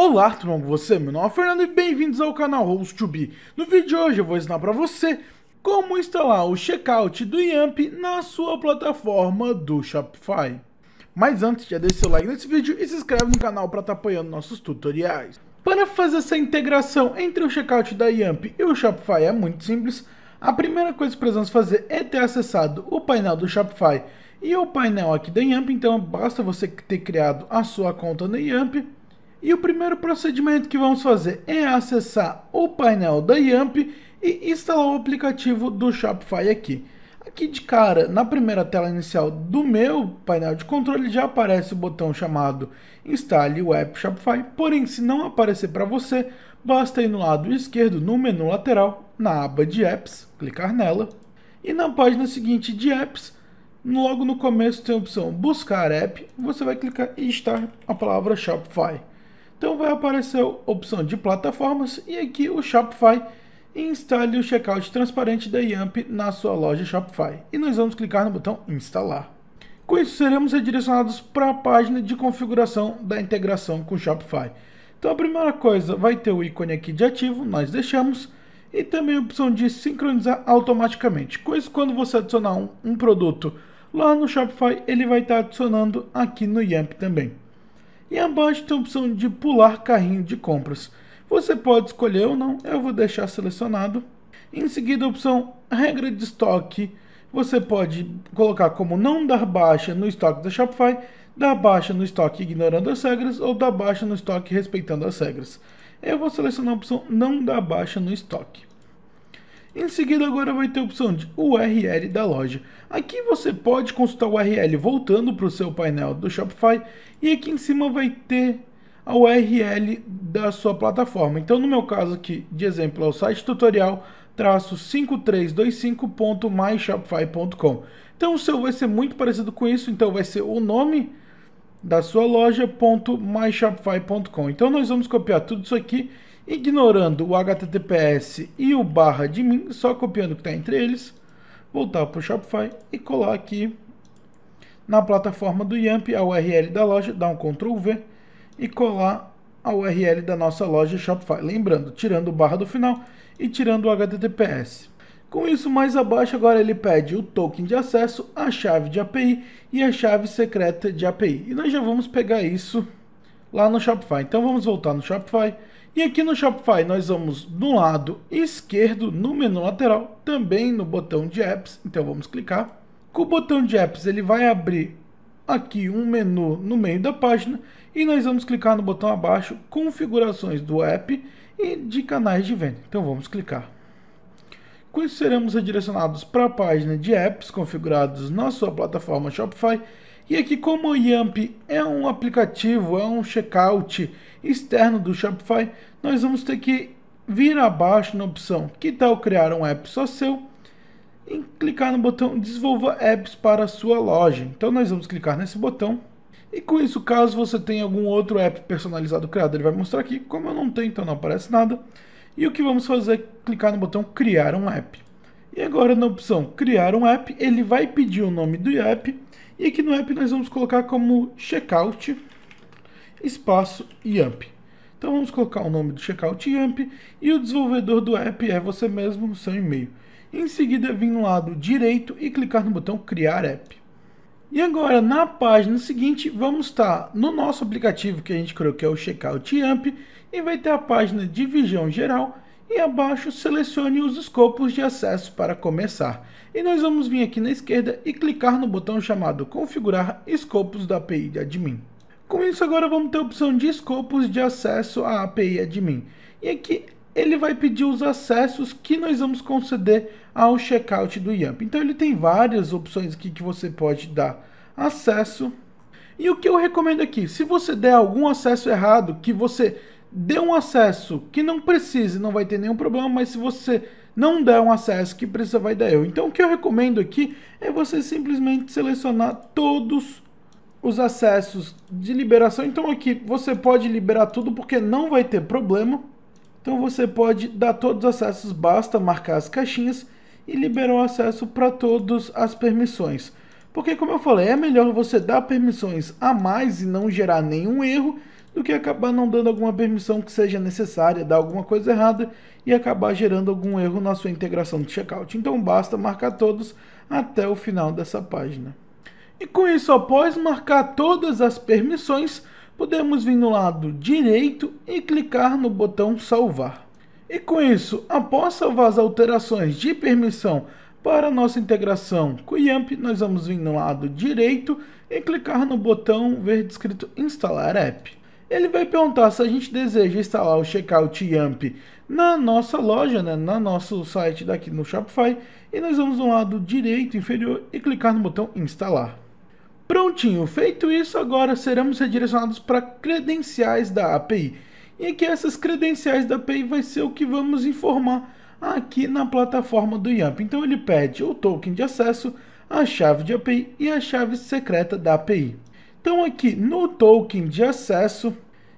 Olá, tudo bom com você? Meu nome é Fernando e bem-vindos ao canal Host2B. No vídeo de hoje eu vou ensinar para você como instalar o checkout do Yamp na sua plataforma do Shopify. Mas antes, já deixa seu like nesse vídeo e se inscreve no canal para estar tá apoiando nossos tutoriais. Para fazer essa integração entre o checkout da Yamp e o Shopify é muito simples. A primeira coisa que precisamos fazer é ter acessado o painel do Shopify e o painel aqui da Yamp, então basta você ter criado a sua conta na Yamp e o primeiro procedimento que vamos fazer é acessar o painel da Yamp e instalar o aplicativo do Shopify aqui. Aqui de cara, na primeira tela inicial do meu painel de controle, já aparece o botão chamado Instale o App Shopify, porém se não aparecer para você, basta ir no lado esquerdo, no menu lateral, na aba de Apps, clicar nela, e na página seguinte de Apps, logo no começo tem a opção Buscar App, você vai clicar e estar a palavra Shopify. Então vai aparecer a opção de plataformas e aqui o Shopify instale o checkout transparente da Yamp na sua loja Shopify. E nós vamos clicar no botão instalar. Com isso seremos redirecionados para a página de configuração da integração com o Shopify. Então a primeira coisa vai ter o ícone aqui de ativo, nós deixamos, e também a opção de sincronizar automaticamente. Com isso, quando você adicionar um, um produto lá no Shopify, ele vai estar tá adicionando aqui no Yamp também. E abaixo tem a opção de pular carrinho de compras. Você pode escolher ou não, eu vou deixar selecionado. Em seguida a opção regra de estoque, você pode colocar como não dar baixa no estoque da Shopify, dar baixa no estoque ignorando as regras ou dar baixa no estoque respeitando as regras. Eu vou selecionar a opção não dar baixa no estoque. Em seguida agora vai ter a opção de URL da loja. Aqui você pode consultar o URL voltando para o seu painel do Shopify e aqui em cima vai ter a URL da sua plataforma. Então no meu caso aqui de exemplo é o site tutorial traço 5325.myshopify.com. Então o seu vai ser muito parecido com isso, então vai ser o nome da sua loja.myshopify.com. Então nós vamos copiar tudo isso aqui ignorando o HTTPS e o barra de mim, só copiando o que está entre eles, voltar para o Shopify e colar aqui na plataforma do Yamp a URL da loja, dar um Ctrl V e colar a URL da nossa loja Shopify. Lembrando, tirando o barra do final e tirando o HTTPS. Com isso, mais abaixo agora ele pede o token de acesso, a chave de API e a chave secreta de API. E nós já vamos pegar isso lá no Shopify. Então vamos voltar no Shopify. E aqui no Shopify nós vamos do lado esquerdo, no menu lateral, também no botão de apps. Então vamos clicar. Com o botão de apps ele vai abrir aqui um menu no meio da página e nós vamos clicar no botão abaixo configurações do app e de canais de venda. Então vamos clicar. Com isso seremos redirecionados para a página de apps configurados na sua plataforma Shopify e aqui, como o Yamp é um aplicativo, é um checkout externo do Shopify, nós vamos ter que vir abaixo na opção que tal criar um app só seu e clicar no botão desenvolva apps para a sua loja. Então nós vamos clicar nesse botão e com isso, caso você tenha algum outro app personalizado criado, ele vai mostrar aqui. Como eu não tenho, então não aparece nada. E o que vamos fazer é clicar no botão criar um app. E agora na opção criar um app, ele vai pedir o nome do app. E aqui no app nós vamos colocar como checkout espaço YAMP. Então vamos colocar o nome do checkout YAMP e o desenvolvedor do app é você mesmo no seu e-mail. Em seguida, vir no lado direito e clicar no botão criar app. E agora, na página seguinte, vamos estar no nosso aplicativo que a gente criou, que é o Checkout Amp, e vai ter a página de visão geral, e abaixo selecione os escopos de acesso para começar. E nós vamos vir aqui na esquerda e clicar no botão chamado configurar escopos da API de admin. Com isso agora vamos ter a opção de escopos de acesso à API admin. E aqui ele vai pedir os acessos que nós vamos conceder ao checkout do YAMP. Então ele tem várias opções aqui que você pode dar acesso. E o que eu recomendo aqui, se você der algum acesso errado, que você dê um acesso que não precise, não vai ter nenhum problema, mas se você não der um acesso que precisa, vai dar erro. Então o que eu recomendo aqui é você simplesmente selecionar todos os acessos de liberação. Então aqui você pode liberar tudo porque não vai ter problema. Então você pode dar todos os acessos, basta marcar as caixinhas e liberar o acesso para todas as permissões. Porque como eu falei, é melhor você dar permissões a mais e não gerar nenhum erro do que acabar não dando alguma permissão que seja necessária, dar alguma coisa errada e acabar gerando algum erro na sua integração do checkout. Então basta marcar todos até o final dessa página. E com isso, após marcar todas as permissões, podemos vir no lado direito e clicar no botão salvar. E com isso, após salvar as alterações de permissão para nossa integração com o YAMP, nós vamos vir no lado direito e clicar no botão verde escrito instalar app ele vai perguntar se a gente deseja instalar o checkout YAMP na nossa loja, né, na nosso site daqui no Shopify, e nós vamos no lado direito inferior e clicar no botão instalar. Prontinho, feito isso, agora seremos redirecionados para credenciais da API. E aqui é essas credenciais da API vai ser o que vamos informar aqui na plataforma do YAMP. Então ele pede o token de acesso, a chave de API e a chave secreta da API. Então aqui no token de acesso,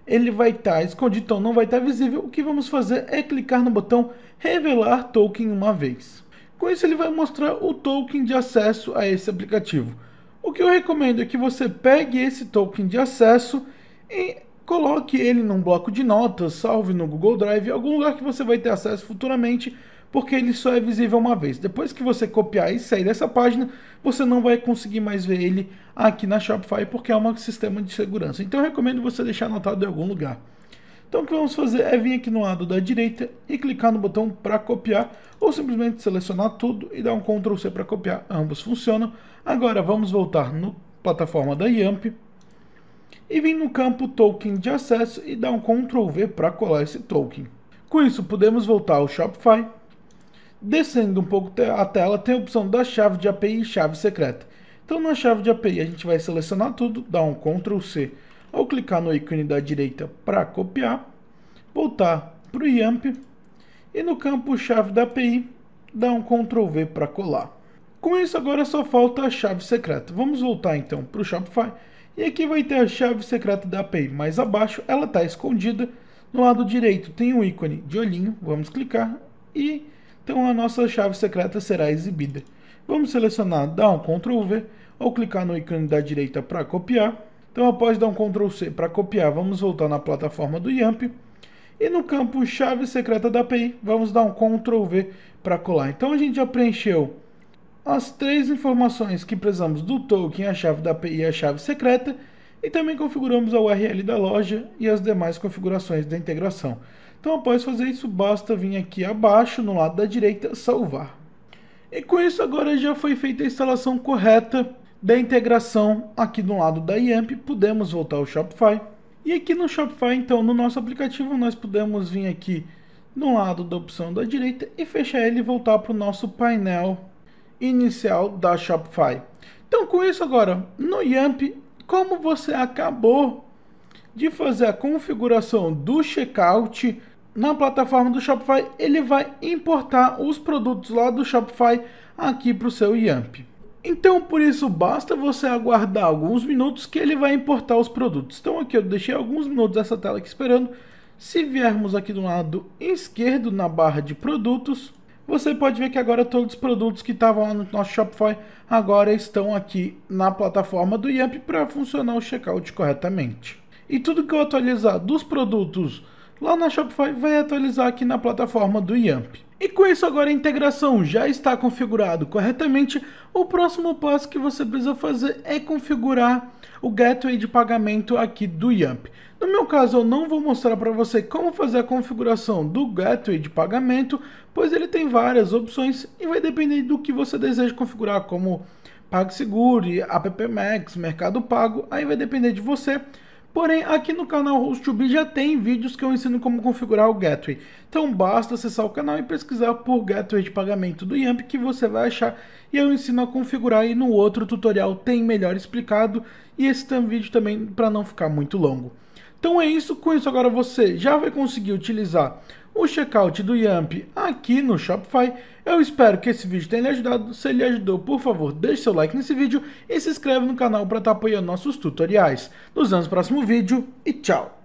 ele vai estar tá escondido, então não vai estar tá visível. O que vamos fazer é clicar no botão revelar token uma vez. Com isso ele vai mostrar o token de acesso a esse aplicativo. O que eu recomendo é que você pegue esse token de acesso e coloque ele num bloco de notas, salve no Google Drive, algum lugar que você vai ter acesso futuramente porque ele só é visível uma vez. Depois que você copiar e sair dessa página, você não vai conseguir mais ver ele aqui na Shopify, porque é um sistema de segurança. Então eu recomendo você deixar anotado em algum lugar. Então o que vamos fazer é vir aqui no lado da direita e clicar no botão para copiar ou simplesmente selecionar tudo e dar um Ctrl C para copiar, ambos funcionam. Agora vamos voltar na plataforma da Yamp e vir no campo Token de acesso e dar um Ctrl V para colar esse token. Com isso podemos voltar ao Shopify Descendo um pouco a tela, tem a opção da chave de API e chave secreta. Então na chave de API a gente vai selecionar tudo, dar um Ctrl C ou clicar no ícone da direita para copiar, voltar para o YAMP e no campo chave da API dar um Ctrl V para colar. Com isso agora só falta a chave secreta. Vamos voltar então para o Shopify e aqui vai ter a chave secreta da API mais abaixo, ela está escondida. No lado direito tem um ícone de olhinho, vamos clicar e então a nossa chave secreta será exibida. Vamos selecionar dar um Ctrl V ou clicar no ícone da direita para copiar. Então após dar um Ctrl C para copiar, vamos voltar na plataforma do YAMP e no campo chave secreta da API, vamos dar um Ctrl V para colar. Então a gente já preencheu as três informações que precisamos do token, a chave da API e a chave secreta, e também configuramos a URL da loja e as demais configurações da integração. Então, após fazer isso, basta vir aqui abaixo, no lado da direita, salvar. E com isso, agora já foi feita a instalação correta da integração aqui do lado da IAMP. Podemos voltar ao Shopify. E aqui no Shopify, então, no nosso aplicativo, nós podemos vir aqui no lado da opção da direita e fechar ele e voltar para o nosso painel inicial da Shopify. Então, com isso agora, no YAMP, como você acabou de fazer a configuração do checkout na plataforma do Shopify, ele vai importar os produtos lá do Shopify aqui para o seu Yamp. Então, por isso, basta você aguardar alguns minutos que ele vai importar os produtos. Então, aqui eu deixei alguns minutos essa tela aqui esperando. Se viermos aqui do lado esquerdo na barra de produtos, você pode ver que agora todos os produtos que estavam lá no nosso Shopify agora estão aqui na plataforma do Yamp para funcionar o checkout corretamente. E tudo que eu atualizar dos produtos lá na Shopify vai atualizar aqui na plataforma do Yamp. E com isso agora a integração já está configurado corretamente, o próximo passo que você precisa fazer é configurar o gateway de pagamento aqui do Yamp. No meu caso, eu não vou mostrar para você como fazer a configuração do gateway de pagamento, pois ele tem várias opções e vai depender do que você deseja configurar, como PagSeguro, AppMax, Mercado Pago, aí vai depender de você. Porém, aqui no canal Host2B já tem vídeos que eu ensino como configurar o Gateway. Então basta acessar o canal e pesquisar por Gateway de pagamento do Yamp que você vai achar. E eu ensino a configurar e no outro tutorial tem melhor explicado. E esse vídeo também para não ficar muito longo. Então é isso, com isso agora você já vai conseguir utilizar o checkout do Yamp aqui no Shopify. Eu espero que esse vídeo tenha lhe ajudado. Se ele ajudou, por favor, deixe seu like nesse vídeo e se inscreve no canal para estar tá apoiando nossos tutoriais. Nos vemos no próximo vídeo e tchau!